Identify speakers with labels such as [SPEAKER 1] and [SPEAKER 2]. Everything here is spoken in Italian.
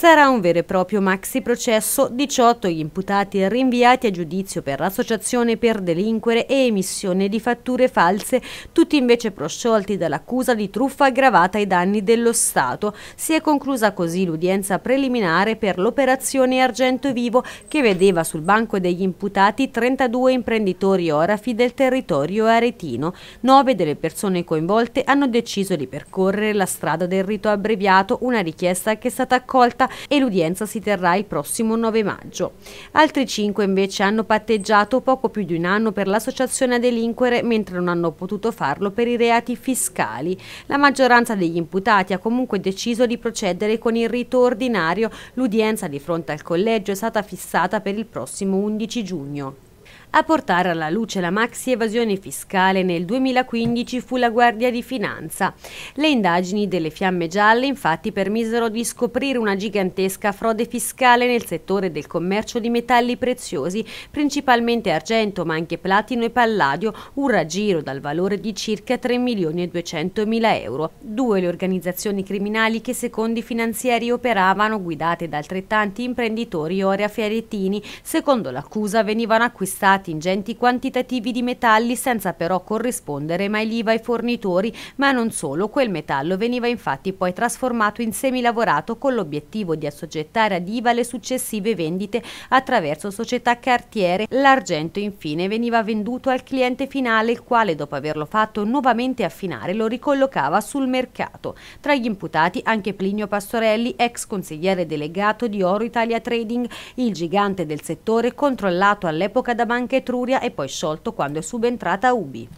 [SPEAKER 1] Sarà un vero e proprio maxi processo, 18 gli imputati rinviati a giudizio per l'associazione per delinquere e emissione di fatture false, tutti invece prosciolti dall'accusa di truffa aggravata ai danni dello Stato. Si è conclusa così l'udienza preliminare per l'operazione Argento Vivo che vedeva sul banco degli imputati 32 imprenditori orafi del territorio aretino. Nove delle persone coinvolte hanno deciso di percorrere la strada del rito abbreviato, una richiesta che è stata accolta e l'udienza si terrà il prossimo 9 maggio. Altri cinque invece hanno patteggiato poco più di un anno per l'associazione a delinquere mentre non hanno potuto farlo per i reati fiscali. La maggioranza degli imputati ha comunque deciso di procedere con il rito ordinario. L'udienza di fronte al collegio è stata fissata per il prossimo 11 giugno. A portare alla luce la maxi evasione fiscale nel 2015 fu la Guardia di Finanza. Le indagini delle fiamme gialle infatti permisero di scoprire una gigantesca frode fiscale nel settore del commercio di metalli preziosi, principalmente argento ma anche platino e palladio, un raggiro dal valore di circa 3 milioni e 200 mila euro. Due le organizzazioni criminali che secondo i finanzieri operavano guidate da altrettanti imprenditori Orea Fiarettini, secondo l'accusa venivano acquistate acquistati ingenti quantitativi di metalli senza però corrispondere mai l'IVA ai fornitori, ma non solo, quel metallo veniva infatti poi trasformato in semilavorato con l'obiettivo di assoggettare ad IVA le successive vendite attraverso società cartiere. L'argento infine veniva venduto al cliente finale il quale dopo averlo fatto nuovamente affinare lo ricollocava sul mercato. Tra gli imputati anche Plinio Pastorelli, ex consigliere delegato di Oro Italia Trading, il gigante del settore controllato all'epoca da Banca anche Truria e poi sciolto quando è subentrata Ubi.